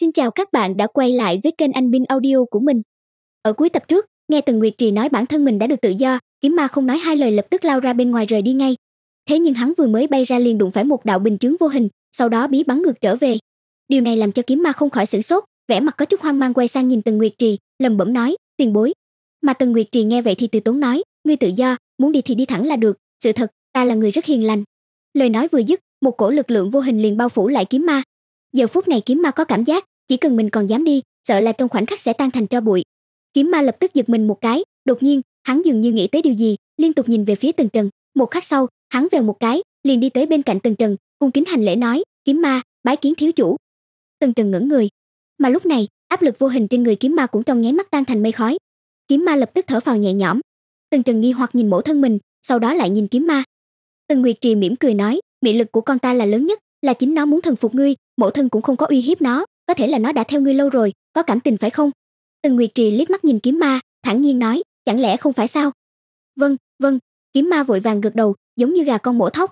Xin chào các bạn đã quay lại với kênh Anh Bin Audio của mình. Ở cuối tập trước, nghe Tần Nguyệt Trì nói bản thân mình đã được tự do, kiếm ma không nói hai lời lập tức lao ra bên ngoài rời đi ngay. Thế nhưng hắn vừa mới bay ra liền đụng phải một đạo bình chướng vô hình, sau đó bí bắn ngược trở về. Điều này làm cho kiếm ma không khỏi sửng sốt, vẻ mặt có chút hoang mang quay sang nhìn Tần Nguyệt Trì, lầm bẩm nói, tiền bối. Mà Tần Nguyệt Trì nghe vậy thì từ tốn nói, ngươi tự do, muốn đi thì đi thẳng là được, sự thật, ta là người rất hiền lành. Lời nói vừa dứt, một cổ lực lượng vô hình liền bao phủ lại kiếm ma, giờ phút này kiếm ma có cảm giác chỉ cần mình còn dám đi sợ là trong khoảnh khắc sẽ tan thành tro bụi kiếm ma lập tức giật mình một cái đột nhiên hắn dường như nghĩ tới điều gì liên tục nhìn về phía tần trần một khắc sau hắn vèo một cái liền đi tới bên cạnh tần trần cung kính hành lễ nói kiếm ma bái kiến thiếu chủ tần trần ngẩng người mà lúc này áp lực vô hình trên người kiếm ma cũng trong nháy mắt tan thành mây khói kiếm ma lập tức thở phào nhẹ nhõm tần trần nghi hoặc nhìn mẫu thân mình sau đó lại nhìn kiếm ma tần nguyệt trì mỉm cười nói mị lực của con ta là lớn nhất là chính nó muốn thần phục ngươi mẫu thân cũng không có uy hiếp nó có thể là nó đã theo ngươi lâu rồi có cảm tình phải không tần nguyệt trì liếc mắt nhìn kiếm ma thản nhiên nói chẳng lẽ không phải sao vâng vâng kiếm ma vội vàng gật đầu giống như gà con mổ thóc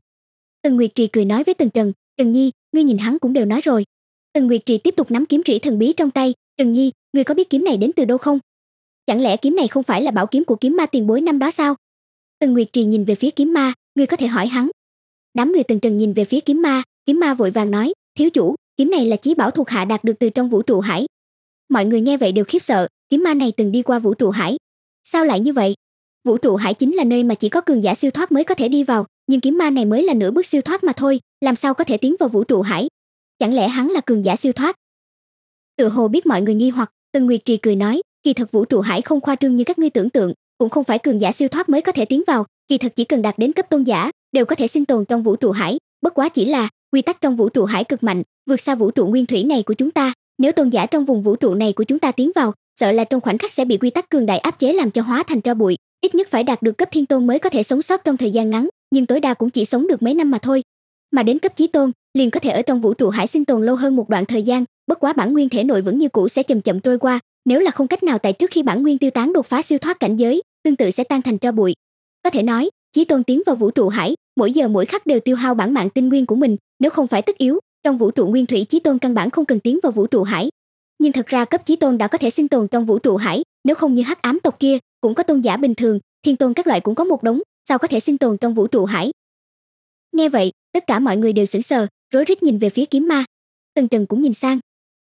tần nguyệt trì cười nói với tần trần trần nhi ngươi nhìn hắn cũng đều nói rồi tần nguyệt trì tiếp tục nắm kiếm trĩ thần bí trong tay trần nhi ngươi có biết kiếm này đến từ đâu không chẳng lẽ kiếm này không phải là bảo kiếm của kiếm ma tiền bối năm đó sao tần nguyệt trì nhìn về phía kiếm ma ngươi có thể hỏi hắn đám người tần trần nhìn về phía kiếm ma kiếm ma vội vàng nói Thiếu chủ, kiếm này là chí bảo thuộc hạ đạt được từ trong vũ trụ hải. Mọi người nghe vậy đều khiếp sợ, kiếm ma này từng đi qua vũ trụ hải. Sao lại như vậy? Vũ trụ hải chính là nơi mà chỉ có cường giả siêu thoát mới có thể đi vào, nhưng kiếm ma này mới là nửa bước siêu thoát mà thôi, làm sao có thể tiến vào vũ trụ hải? Chẳng lẽ hắn là cường giả siêu thoát? Tựa hồ biết mọi người nghi hoặc, Tần Nguyệt Trì cười nói, kỳ thật vũ trụ hải không khoa trương như các ngươi tưởng tượng, cũng không phải cường giả siêu thoát mới có thể tiến vào, kỳ thật chỉ cần đạt đến cấp tôn giả, đều có thể sinh tồn trong vũ trụ hải, bất quá chỉ là quy tắc trong vũ trụ hải cực mạnh vượt xa vũ trụ nguyên thủy này của chúng ta nếu tôn giả trong vùng vũ trụ này của chúng ta tiến vào sợ là trong khoảnh khắc sẽ bị quy tắc cường đại áp chế làm cho hóa thành tro bụi ít nhất phải đạt được cấp thiên tôn mới có thể sống sót trong thời gian ngắn nhưng tối đa cũng chỉ sống được mấy năm mà thôi mà đến cấp chí tôn liền có thể ở trong vũ trụ hải sinh tồn lâu hơn một đoạn thời gian bất quá bản nguyên thể nội vẫn như cũ sẽ chậm chậm trôi qua nếu là không cách nào tại trước khi bản nguyên tiêu tán đột phá siêu thoát cảnh giới tương tự sẽ tan thành tro bụi có thể nói chí tôn tiến vào vũ trụ hải mỗi giờ mỗi khắc đều tiêu hao bản mạng tinh nguyên của mình nếu không phải tất yếu trong vũ trụ nguyên thủy chí tôn căn bản không cần tiến vào vũ trụ hải nhưng thật ra cấp chí tôn đã có thể sinh tồn trong vũ trụ hải nếu không như hắc ám tộc kia cũng có tôn giả bình thường thiên tôn các loại cũng có một đống sao có thể sinh tồn trong vũ trụ hải nghe vậy tất cả mọi người đều sửng sờ rối rít nhìn về phía kiếm ma tần trần cũng nhìn sang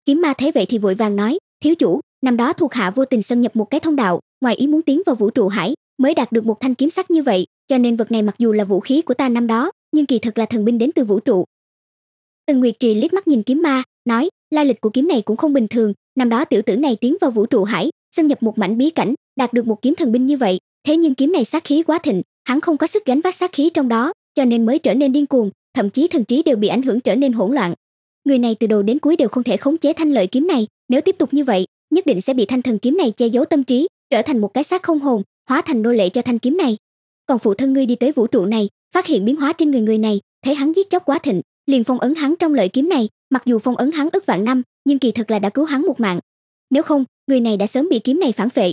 kiếm ma thấy vậy thì vội vàng nói thiếu chủ năm đó thuộc hạ vô tình xâm nhập một cái thông đạo ngoài ý muốn tiến vào vũ trụ hải mới đạt được một thanh kiếm sắc như vậy cho nên vật này mặc dù là vũ khí của ta năm đó nhưng kỳ thực là thần binh đến từ vũ trụ Tần Nguyệt Trì liếc mắt nhìn kiếm ma, nói, lai lịch của kiếm này cũng không bình thường, năm đó tiểu tử này tiến vào vũ trụ hải, xâm nhập một mảnh bí cảnh, đạt được một kiếm thần binh như vậy, thế nhưng kiếm này sát khí quá thịnh, hắn không có sức gánh vác sát khí trong đó, cho nên mới trở nên điên cuồng, thậm chí thần trí đều bị ảnh hưởng trở nên hỗn loạn. Người này từ đầu đến cuối đều không thể khống chế thanh lợi kiếm này, nếu tiếp tục như vậy, nhất định sẽ bị thanh thần kiếm này che giấu tâm trí, trở thành một cái xác không hồn, hóa thành nô lệ cho thanh kiếm này. Còn phụ thân ngươi đi tới vũ trụ này, phát hiện biến hóa trên người người này, thấy hắn giết chóc quá thịnh, liền phong ấn hắn trong lợi kiếm này mặc dù phong ấn hắn ức vạn năm nhưng kỳ thực là đã cứu hắn một mạng nếu không người này đã sớm bị kiếm này phản phệ.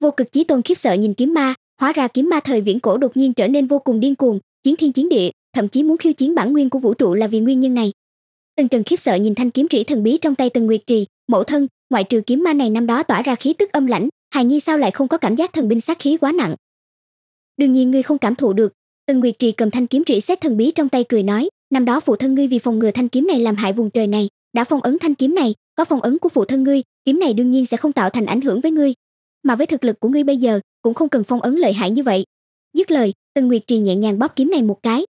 vô cực chí tôn khiếp sợ nhìn kiếm ma hóa ra kiếm ma thời viễn cổ đột nhiên trở nên vô cùng điên cuồng chiến thiên chiến địa thậm chí muốn khiêu chiến bản nguyên của vũ trụ là vì nguyên nhân này tần trần khiếp sợ nhìn thanh kiếm trĩ thần bí trong tay tần nguyệt trì mẫu thân ngoại trừ kiếm ma này năm đó tỏa ra khí tức âm lãnh hài nhi sao lại không có cảm giác thần binh sát khí quá nặng đương nhiên ngươi không cảm thụ được tần nguyệt trì cầm thanh kiếm trĩ xét thần bí trong tay cười nói năm đó phụ thân ngươi vì phòng ngừa thanh kiếm này làm hại vùng trời này đã phong ấn thanh kiếm này có phong ấn của phụ thân ngươi kiếm này đương nhiên sẽ không tạo thành ảnh hưởng với ngươi mà với thực lực của ngươi bây giờ cũng không cần phong ấn lợi hại như vậy dứt lời tần nguyệt trì nhẹ nhàng bóp kiếm này một cái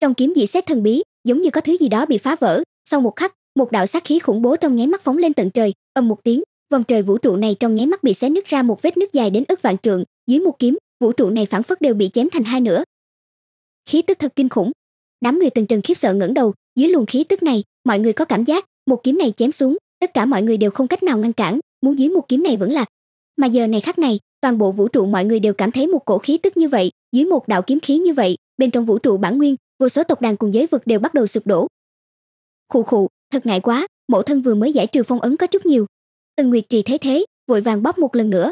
trong kiếm dị xét thần bí giống như có thứ gì đó bị phá vỡ sau một khắc một đạo sát khí khủng bố trong nháy mắt phóng lên tận trời ầm một tiếng vòng trời vũ trụ này trong nháy mắt bị xé nứt ra một vết nứt dài đến ức vạn trượng dưới một kiếm vũ trụ này phản phất đều bị chém thành hai nửa khí tức thật kinh khủng đám người từng trần khiếp sợ ngẩng đầu dưới luồng khí tức này mọi người có cảm giác một kiếm này chém xuống tất cả mọi người đều không cách nào ngăn cản muốn dưới một kiếm này vẫn là, mà giờ này khắc này toàn bộ vũ trụ mọi người đều cảm thấy một cổ khí tức như vậy dưới một đạo kiếm khí như vậy bên trong vũ trụ bản nguyên vô số tộc đàn cùng giới vực đều bắt đầu sụp đổ khụ khụ thật ngại quá mẫu thân vừa mới giải trừ phong ấn có chút nhiều tần nguyệt trì thấy thế vội vàng bóp một lần nữa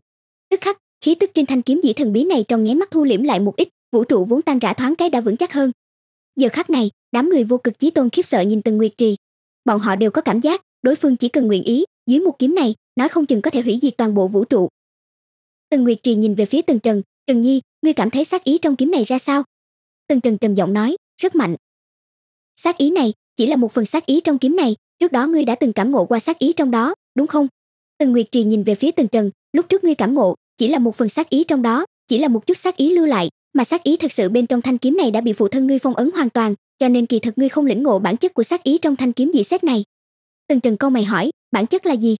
tức khắc khí tức trên thanh kiếm dĩ thần bí này trong nháy mắt thu liễm lại một ít vũ trụ vốn tan rã thoáng cái đã vững chắc hơn giờ khắc này đám người vô cực chí tôn khiếp sợ nhìn từng nguyệt trì bọn họ đều có cảm giác đối phương chỉ cần nguyện ý dưới một kiếm này nói không chừng có thể hủy diệt toàn bộ vũ trụ từng nguyệt trì nhìn về phía từng trần trần nhi ngươi cảm thấy sát ý trong kiếm này ra sao từng trần trầm giọng nói rất mạnh sát ý này chỉ là một phần sát ý trong kiếm này trước đó ngươi đã từng cảm ngộ qua sát ý trong đó đúng không từng nguyệt trì nhìn về phía từng trần lúc trước ngươi cảm ngộ chỉ là một phần sát ý trong đó chỉ là một chút sát ý lưu lại mà sát ý thực sự bên trong thanh kiếm này đã bị phụ thân ngươi phong ấn hoàn toàn cho nên kỳ thực ngươi không lĩnh ngộ bản chất của sát ý trong thanh kiếm dị xét này từng trần câu mày hỏi bản chất là gì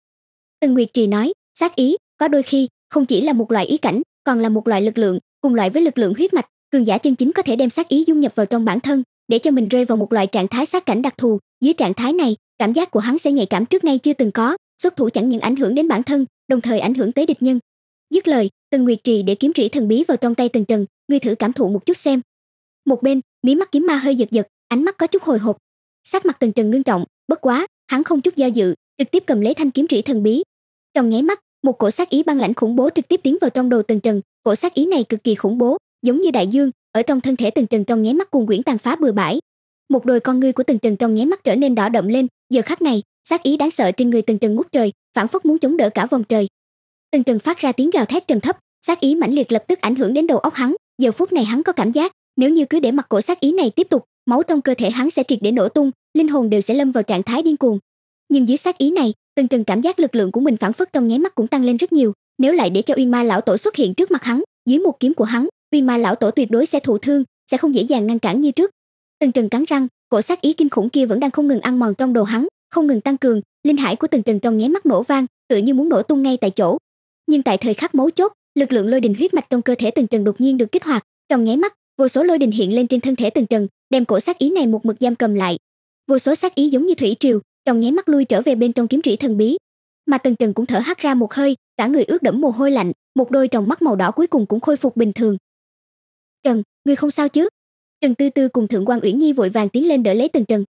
từng nguyệt trì nói sát ý có đôi khi không chỉ là một loại ý cảnh còn là một loại lực lượng cùng loại với lực lượng huyết mạch cường giả chân chính có thể đem sát ý dung nhập vào trong bản thân để cho mình rơi vào một loại trạng thái sát cảnh đặc thù dưới trạng thái này cảm giác của hắn sẽ nhạy cảm trước nay chưa từng có xuất thủ chẳng những ảnh hưởng đến bản thân đồng thời ảnh hưởng tới địch nhân dứt lời tần nguyệt trì để kiếm trĩ thần bí vào trong tay tần trần ngươi thử cảm thụ một chút xem một bên mí mắt kiếm ma hơi giật giật ánh mắt có chút hồi hộp sắc mặt tần trần ngưng trọng bất quá hắn không chút do dự trực tiếp cầm lấy thanh kiếm trĩ thần bí trong nháy mắt một cổ sát ý băng lãnh khủng bố trực tiếp tiến vào trong đầu tần trần cổ sát ý này cực kỳ khủng bố giống như đại dương ở trong thân thể tần trần trong nháy mắt cuồng quyển tàn phá bừa bãi một đôi con ngươi của tần trần trong nháy mắt trở nên đỏ đậm lên giờ khắc này sát ý đáng sợ trên người tần trần ngút trời phản phất muốn chống đỡ cả vòng trời Tần trần phát ra tiếng gào thét trầm thấp sát ý mãnh liệt lập tức ảnh hưởng đến đầu óc hắn giờ phút này hắn có cảm giác nếu như cứ để mặc cổ sát ý này tiếp tục máu trong cơ thể hắn sẽ triệt để nổ tung linh hồn đều sẽ lâm vào trạng thái điên cuồng nhưng dưới sát ý này Tần trần cảm giác lực lượng của mình phản phất trong nháy mắt cũng tăng lên rất nhiều nếu lại để cho uyên ma lão tổ xuất hiện trước mặt hắn dưới một kiếm của hắn uyên ma lão tổ tuyệt đối sẽ thụ thương sẽ không dễ dàng ngăn cản như trước Tần trần cắn răng cổ sát ý kinh khủng kia vẫn đang không ngừng ăn mòn trong đầu hắn không ngừng tăng cường linh hải của Tần trần trong nháy mắt nổ vang tự như muốn nổ tung ngay tại chỗ nhưng tại thời khắc mấu chốt lực lượng lôi đình huyết mạch trong cơ thể tần trần đột nhiên được kích hoạt trong nháy mắt vô số lôi đình hiện lên trên thân thể tần trần đem cổ sát ý này một mực giam cầm lại vô số sát ý giống như thủy triều trong nháy mắt lui trở về bên trong kiếm trĩ thần bí mà tần trần cũng thở hắt ra một hơi cả người ướt đẫm mồ hôi lạnh một đôi tròng mắt màu đỏ cuối cùng cũng khôi phục bình thường trần ngươi không sao chứ trần tư tư cùng thượng quan uyển nhi vội vàng tiến lên đỡ lấy tần trần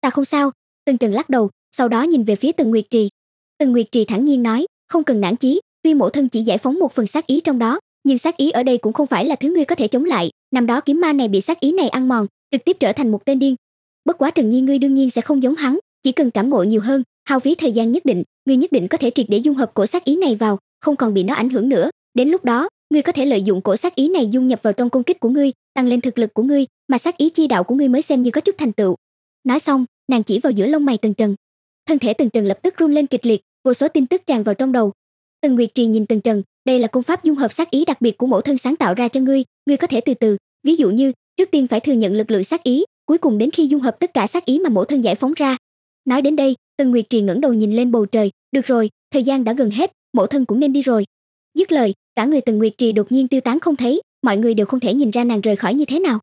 ta không sao tần trần lắc đầu sau đó nhìn về phía tần nguyệt trì tần nguyệt trì thản nhiên nói không cần nản chí Tuy mổ thân chỉ giải phóng một phần sát ý trong đó, nhưng sát ý ở đây cũng không phải là thứ ngươi có thể chống lại, năm đó kiếm ma này bị sát ý này ăn mòn, trực tiếp trở thành một tên điên. Bất quá Trần Nhi ngươi đương nhiên sẽ không giống hắn, chỉ cần cảm ngộ nhiều hơn, hao phí thời gian nhất định, ngươi nhất định có thể triệt để dung hợp cổ sát ý này vào, không còn bị nó ảnh hưởng nữa, đến lúc đó, ngươi có thể lợi dụng cổ sát ý này dung nhập vào trong công kích của ngươi, tăng lên thực lực của ngươi, mà sát ý chi đạo của ngươi mới xem như có chút thành tựu. Nói xong, nàng chỉ vào giữa lông mày Tần Trần. Thân thể Tần Trần lập tức run lên kịch liệt, vô số tin tức tràn vào trong đầu, Tần Nguyệt Trì nhìn Tần Trần, đây là công pháp dung hợp sát ý đặc biệt của mẫu thân sáng tạo ra cho ngươi, ngươi có thể từ từ, ví dụ như, trước tiên phải thừa nhận lực lượng sát ý, cuối cùng đến khi dung hợp tất cả sát ý mà mẫu thân giải phóng ra. Nói đến đây, Tần Nguyệt Trì ngẩng đầu nhìn lên bầu trời, được rồi, thời gian đã gần hết, mẫu thân cũng nên đi rồi. Dứt lời, cả người Tần Nguyệt Trì đột nhiên tiêu tán không thấy, mọi người đều không thể nhìn ra nàng rời khỏi như thế nào.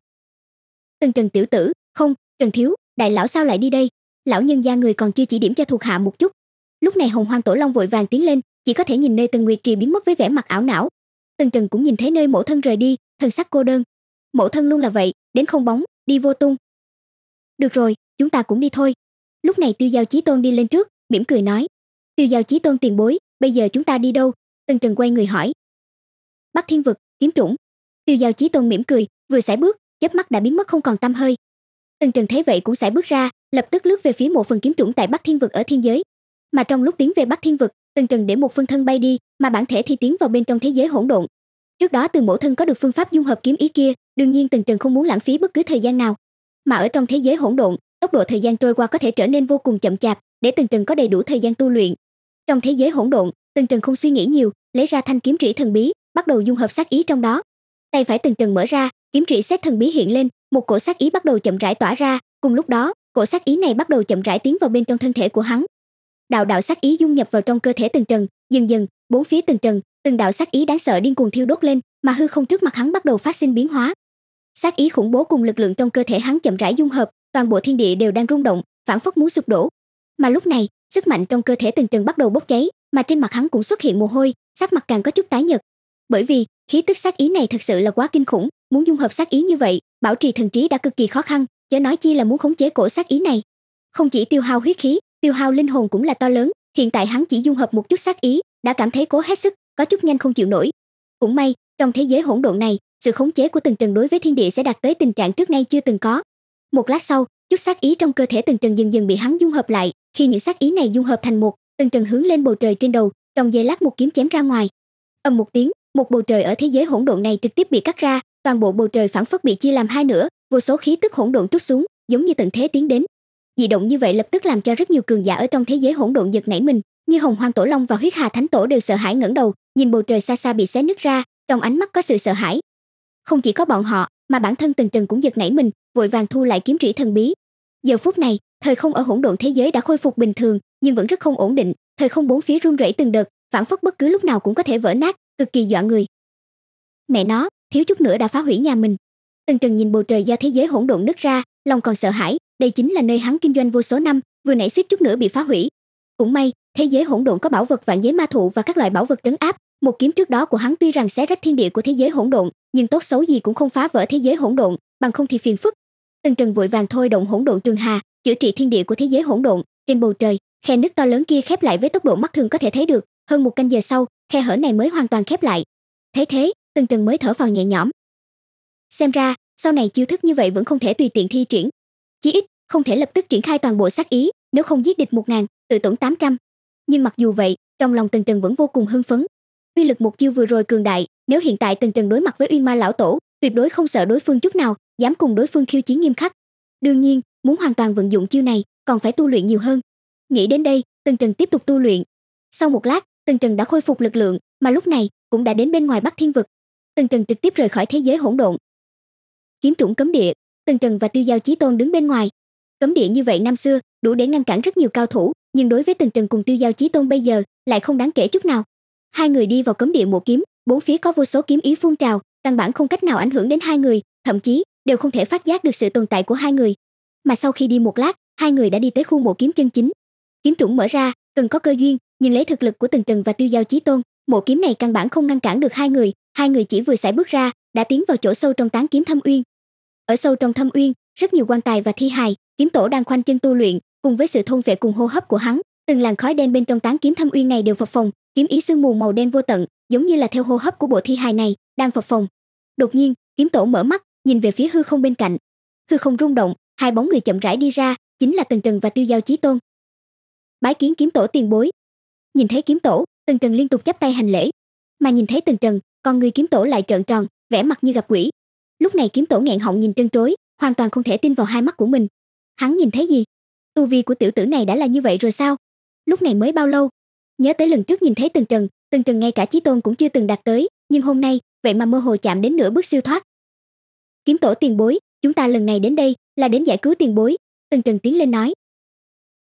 Tần Trần tiểu tử, không, Trần thiếu, đại lão sao lại đi đây? Lão nhân gia người còn chưa chỉ điểm cho thuộc hạ một chút. Lúc này Hồng Hoang Tổ Long vội vàng tiến lên, chỉ có thể nhìn nơi Tần Nguyệt Trì biến mất với vẻ mặt ảo não. Tần Trần cũng nhìn thấy nơi mẫu thân rời đi, thân sắc cô đơn. mẫu thân luôn là vậy, đến không bóng, đi vô tung. Được rồi, chúng ta cũng đi thôi. Lúc này Tiêu Giao Chí Tôn đi lên trước, mỉm cười nói. Tiêu Giao Chí Tôn tiền bối, bây giờ chúng ta đi đâu? Tần Trần quay người hỏi. Bắc Thiên Vực, kiếm trũng. Tiêu Giao Chí Tôn mỉm cười, vừa sải bước, chớp mắt đã biến mất không còn tăm hơi. Tần Trần thấy vậy cũng sải bước ra, lập tức lướt về phía mộ phần kiếm trũng tại Bắc Thiên Vực ở thiên giới. Mà trong lúc tiến về Bắc Thiên Vực, từng trần để một phân thân bay đi mà bản thể thì tiến vào bên trong thế giới hỗn độn trước đó từ mẫu thân có được phương pháp dung hợp kiếm ý kia đương nhiên từng trần không muốn lãng phí bất cứ thời gian nào mà ở trong thế giới hỗn độn tốc độ thời gian trôi qua có thể trở nên vô cùng chậm chạp để từng trần có đầy đủ thời gian tu luyện trong thế giới hỗn độn từng trần không suy nghĩ nhiều lấy ra thanh kiếm trĩ thần bí bắt đầu dung hợp sát ý trong đó tay phải từng trần mở ra kiếm trĩ xét thần bí hiện lên một cổ sát ý bắt đầu chậm rãi tỏa ra cùng lúc đó cổ sát ý này bắt đầu chậm rãi tiến vào bên trong thân thể của hắn đạo đạo sát ý dung nhập vào trong cơ thể từng trần dần dần bốn phía từng trần từng đạo sát ý đáng sợ điên cuồng thiêu đốt lên mà hư không trước mặt hắn bắt đầu phát sinh biến hóa sát ý khủng bố cùng lực lượng trong cơ thể hắn chậm rãi dung hợp toàn bộ thiên địa đều đang rung động phản phất muốn sụp đổ mà lúc này sức mạnh trong cơ thể từng trần bắt đầu bốc cháy mà trên mặt hắn cũng xuất hiện mồ hôi sắc mặt càng có chút tái nhợt. bởi vì khí tức sát ý này thật sự là quá kinh khủng muốn dung hợp sát ý như vậy bảo trì thần trí đã cực kỳ khó khăn chớ nói chi là muốn khống chế cổ sát ý này không chỉ tiêu hao huyết khí tiêu hao linh hồn cũng là to lớn hiện tại hắn chỉ dung hợp một chút sát ý đã cảm thấy cố hết sức có chút nhanh không chịu nổi cũng may trong thế giới hỗn độn này sự khống chế của từng trần đối với thiên địa sẽ đạt tới tình trạng trước nay chưa từng có một lát sau chút sát ý trong cơ thể từng trần dần dần bị hắn dung hợp lại khi những sát ý này dung hợp thành một từng trần hướng lên bầu trời trên đầu trong giây lát một kiếm chém ra ngoài ầm một tiếng một bầu trời ở thế giới hỗn độn này trực tiếp bị cắt ra toàn bộ bầu trời phản phất bị chia làm hai nửa vô số khí tức hỗn độn trút xuống giống như tận thế tiến đến Dị động như vậy lập tức làm cho rất nhiều cường giả ở trong thế giới hỗn độn giật nảy mình, như Hồng Hoang Tổ Long và Huyết Hà Thánh Tổ đều sợ hãi ngẩng đầu, nhìn bầu trời xa xa bị xé nứt ra, trong ánh mắt có sự sợ hãi. Không chỉ có bọn họ, mà bản thân từng Trần cũng giật nảy mình, vội vàng thu lại kiếm chỉ thần bí. Giờ phút này, thời không ở hỗn độn thế giới đã khôi phục bình thường, nhưng vẫn rất không ổn định, thời không bốn phía run rẩy từng đợt, phản phất bất cứ lúc nào cũng có thể vỡ nát, cực kỳ dọa người. Mẹ nó, thiếu chút nữa đã phá hủy nhà mình. từng Trần nhìn bầu trời do thế giới hỗn độn nứt ra, lòng còn sợ hãi, đây chính là nơi hắn kinh doanh vô số năm vừa nãy suýt chút nữa bị phá hủy cũng may thế giới hỗn độn có bảo vật vạn giới ma thụ và các loại bảo vật trấn áp một kiếm trước đó của hắn tuy rằng xé rách thiên địa của thế giới hỗn độn nhưng tốt xấu gì cũng không phá vỡ thế giới hỗn độn bằng không thì phiền phức tần trần vội vàng thôi động hỗn độn trường hà chữa trị thiên địa của thế giới hỗn độn trên bầu trời khe nứt to lớn kia khép lại với tốc độ mắt thường có thể thấy được hơn một canh giờ sau khe hở này mới hoàn toàn khép lại thế thế tần trần mới thở phào nhẹ nhõm xem ra sau này chiêu thức như vậy vẫn không thể tùy tiện thi triển chí ít không thể lập tức triển khai toàn bộ sát ý nếu không giết địch một ngàn tự tổn tám trăm nhưng mặc dù vậy trong lòng tần trần vẫn vô cùng hưng phấn uy lực một chiêu vừa rồi cường đại nếu hiện tại tần trần đối mặt với Uy ma lão tổ tuyệt đối không sợ đối phương chút nào dám cùng đối phương khiêu chiến nghiêm khắc đương nhiên muốn hoàn toàn vận dụng chiêu này còn phải tu luyện nhiều hơn nghĩ đến đây tần trần tiếp tục tu luyện sau một lát tần trần đã khôi phục lực lượng mà lúc này cũng đã đến bên ngoài bắc thiên vực tần trần trực tiếp rời khỏi thế giới hỗn độn kiếm chủng cấm địa Tần Trần và Tiêu Giao Chí Tôn đứng bên ngoài. Cấm địa như vậy năm xưa đủ để ngăn cản rất nhiều cao thủ, nhưng đối với Tần Trần cùng Tiêu Giao Chí Tôn bây giờ lại không đáng kể chút nào. Hai người đi vào cấm địa mộ kiếm, bốn phía có vô số kiếm ý phun trào, căn bản không cách nào ảnh hưởng đến hai người, thậm chí đều không thể phát giác được sự tồn tại của hai người. Mà sau khi đi một lát, hai người đã đi tới khu mộ kiếm chân chính. Kiếm trũng mở ra, cần có cơ duyên, nhưng lấy thực lực của Tần Trần và Tiêu Giao Chí Tôn, mộ kiếm này căn bản không ngăn cản được hai người, hai người chỉ vừa sải bước ra, đã tiến vào chỗ sâu trong tán kiếm thâm uyên, ở sâu trong thâm uyên rất nhiều quan tài và thi hài kiếm tổ đang khoanh chân tu luyện cùng với sự thôn vệ cùng hô hấp của hắn từng làn khói đen bên trong tán kiếm thâm uyên này đều phập phồng kiếm ý sương mù màu đen vô tận giống như là theo hô hấp của bộ thi hài này đang phập phồng đột nhiên kiếm tổ mở mắt nhìn về phía hư không bên cạnh hư không rung động hai bóng người chậm rãi đi ra chính là tần trần và tiêu giao chí tôn bái kiến kiếm tổ tiền bối nhìn thấy kiếm tổ tần trần liên tục chắp tay hành lễ mà nhìn thấy tần trần con người kiếm tổ lại trợn tròn vẻ mặt như gặp quỷ lúc này kiếm tổ nghẹn họng nhìn trân trối hoàn toàn không thể tin vào hai mắt của mình hắn nhìn thấy gì tu vi của tiểu tử này đã là như vậy rồi sao lúc này mới bao lâu nhớ tới lần trước nhìn thấy từng trần từng trần ngay cả chí tôn cũng chưa từng đạt tới nhưng hôm nay vậy mà mơ hồ chạm đến nửa bước siêu thoát kiếm tổ tiền bối chúng ta lần này đến đây là đến giải cứu tiền bối từng trần tiến lên nói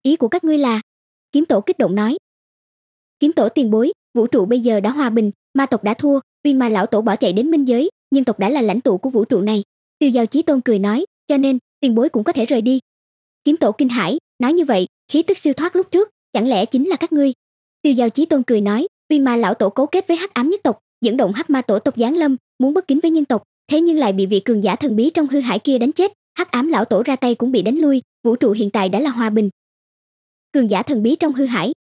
ý của các ngươi là kiếm tổ kích động nói kiếm tổ tiền bối vũ trụ bây giờ đã hòa bình ma tộc đã thua viên ma lão tổ bỏ chạy đến minh giới nhân tộc đã là lãnh tụ của vũ trụ này tiêu giao chí tôn cười nói cho nên tiền bối cũng có thể rời đi kiếm tổ kinh hải nói như vậy khí tức siêu thoát lúc trước chẳng lẽ chính là các ngươi tiêu giao chí tôn cười nói uyên ma lão tổ cấu kết với hắc ám nhất tộc dẫn động hắc ma tổ tộc giáng lâm muốn bất kính với nhân tộc thế nhưng lại bị vị cường giả thần bí trong hư hải kia đánh chết hắc ám lão tổ ra tay cũng bị đánh lui vũ trụ hiện tại đã là hòa bình cường giả thần bí trong hư hải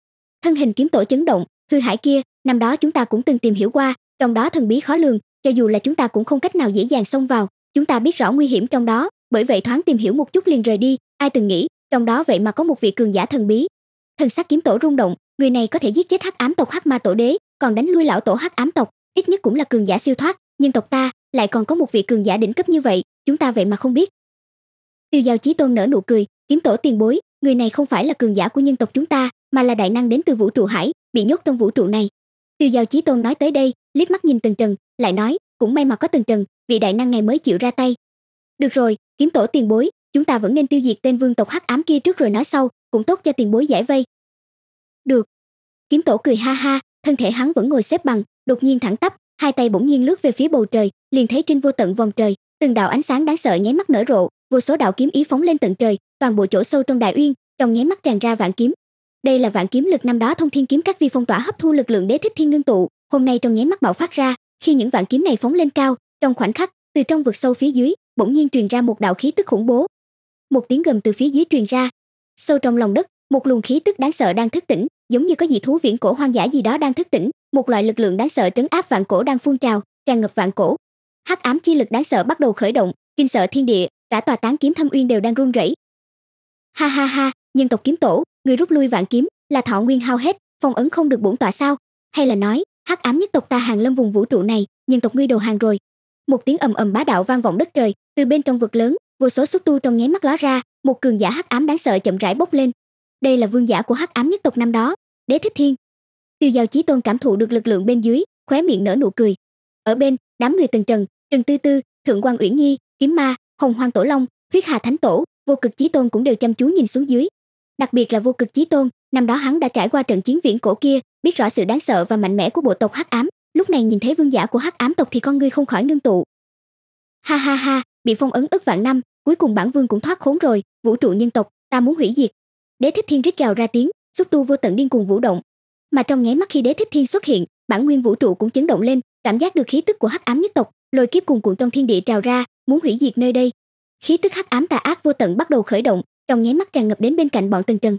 thân hình kiếm tổ chấn động hư hải kia năm đó chúng ta cũng từng tìm hiểu qua trong đó thần bí khó lường cho dù là chúng ta cũng không cách nào dễ dàng xông vào chúng ta biết rõ nguy hiểm trong đó bởi vậy thoáng tìm hiểu một chút liền rời đi ai từng nghĩ trong đó vậy mà có một vị cường giả thần bí thần sắc kiếm tổ rung động người này có thể giết chết hắc ám tộc hắc ma tổ đế còn đánh lui lão tổ hắc ám tộc ít nhất cũng là cường giả siêu thoát nhưng tộc ta lại còn có một vị cường giả đỉnh cấp như vậy chúng ta vậy mà không biết tiêu giao chí tôn nở nụ cười kiếm tổ tiền bối người này không phải là cường giả của nhân tộc chúng ta mà là đại năng đến từ vũ trụ hải bị nhốt trong vũ trụ này tiêu giao chí tôn nói tới đây liếc mắt nhìn Tần Trần, lại nói, cũng may mà có Tần Trần, vị đại năng ngày mới chịu ra tay. Được rồi, kiếm tổ tiền bối, chúng ta vẫn nên tiêu diệt tên vương tộc hắc ám kia trước rồi nói sau, cũng tốt cho tiền bối giải vây. Được. Kiếm tổ cười ha ha, thân thể hắn vẫn ngồi xếp bằng, đột nhiên thẳng tắp, hai tay bỗng nhiên lướt về phía bầu trời, liền thấy trên vô tận vòng trời, từng đạo ánh sáng đáng sợ nháy mắt nở rộ, vô số đạo kiếm ý phóng lên tận trời, toàn bộ chỗ sâu trong đại uyên, trong nháy mắt tràn ra vạn kiếm. Đây là vạn kiếm lực năm đó thông thiên kiếm các vi phong tỏa hấp thu lực lượng đế thích thiên ngưng tụ, hôm nay trong nháy mắt bạo phát ra khi những vạn kiếm này phóng lên cao trong khoảnh khắc từ trong vực sâu phía dưới bỗng nhiên truyền ra một đạo khí tức khủng bố một tiếng gầm từ phía dưới truyền ra sâu trong lòng đất một luồng khí tức đáng sợ đang thức tỉnh giống như có dị thú viễn cổ hoang dã gì đó đang thức tỉnh một loại lực lượng đáng sợ trấn áp vạn cổ đang phun trào tràn ngập vạn cổ hắc ám chi lực đáng sợ bắt đầu khởi động kinh sợ thiên địa cả tòa tán kiếm thâm uyên đều đang run rẩy ha ha ha nhân tộc kiếm tổ người rút lui vạn kiếm là thọ nguyên hao hết phong ấn không được bổn tọa sao hay là nói hắc ám nhất tộc ta hàng lâm vùng vũ trụ này nhưng tộc ngươi đồ hàng rồi một tiếng ầm ầm bá đạo vang vọng đất trời từ bên trong vực lớn vô số xúc tu trong nháy mắt ló ra một cường giả hắc ám đáng sợ chậm rãi bốc lên đây là vương giả của hắc ám nhất tộc năm đó đế thích thiên tiêu giao chí tôn cảm thụ được lực lượng bên dưới khóe miệng nở nụ cười ở bên đám người tần trần trần tư tư thượng quan uyển nhi kiếm ma hồng hoang tổ long huyết hà thánh tổ vô cực chí tôn cũng đều chăm chú nhìn xuống dưới đặc biệt là vô cực chí tôn năm đó hắn đã trải qua trận chiến viễn cổ kia biết rõ sự đáng sợ và mạnh mẽ của bộ tộc hắc ám lúc này nhìn thấy vương giả của hắc ám tộc thì con ngươi không khỏi ngưng tụ ha ha ha bị phong ấn ức vạn năm cuối cùng bản vương cũng thoát khốn rồi vũ trụ nhân tộc ta muốn hủy diệt đế thích thiên rít gào ra tiếng xúc tu vô tận điên cuồng vũ động mà trong nháy mắt khi đế thích thiên xuất hiện bản nguyên vũ trụ cũng chấn động lên cảm giác được khí tức của hắc ám nhất tộc lôi kiếp cùng cuộn trong thiên địa trào ra muốn hủy diệt nơi đây khí tức hắc ám tà ác vô tận bắt đầu khởi động trong nháy mắt tràn ngập đến bên cạnh bọn tần trần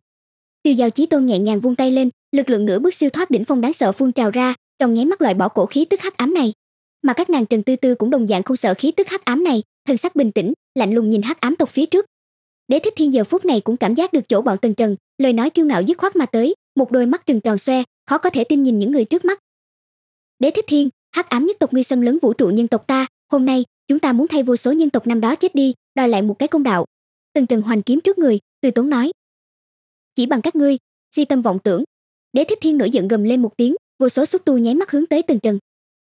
tiêu giao chí tôn nhẹ nhàng vung tay lên lực lượng nửa bước siêu thoát đỉnh phong đáng sợ phun trào ra trong nháy mắt loại bỏ cổ khí tức hắc ám này mà các nàng trần tư tư cũng đồng dạng không sợ khí tức hắc ám này thân sắc bình tĩnh lạnh lùng nhìn hắc ám tộc phía trước đế thích thiên giờ phút này cũng cảm giác được chỗ bọn tần trần lời nói kiêu ngạo dứt khoát mà tới một đôi mắt trừng tròn xoe khó có thể tin nhìn những người trước mắt đế thích thiên hắc ám nhất tộc ngươi xâm lấn vũ trụ nhân tộc ta hôm nay chúng ta muốn thay vô số nhân tộc năm đó chết đi đòi lại một cái công đạo từng trần hoành kiếm trước người từ tốn nói chỉ bằng các ngươi di tâm vọng tưởng đế thích thiên nổi giận gầm lên một tiếng vô số xúc tu nháy mắt hướng tới từng trần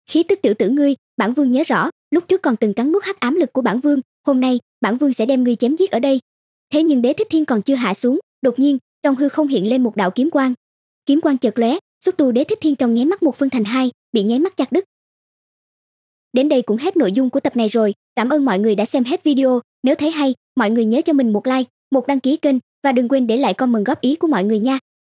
khí tức tiểu tử ngươi bản vương nhớ rõ lúc trước còn từng cắn nuốt hắc ám lực của bản vương hôm nay bản vương sẽ đem ngươi chém giết ở đây thế nhưng đế thích thiên còn chưa hạ xuống đột nhiên trong hư không hiện lên một đạo kiếm quang kiếm quang chợt lóe xúc tu đế thích thiên trong nháy mắt một phân thành hai bị nháy mắt chặt đứt đến đây cũng hết nội dung của tập này rồi cảm ơn mọi người đã xem hết video nếu thấy hay mọi người nhớ cho mình một like một đăng ký kênh và đừng quên để lại comment góp ý của mọi người nha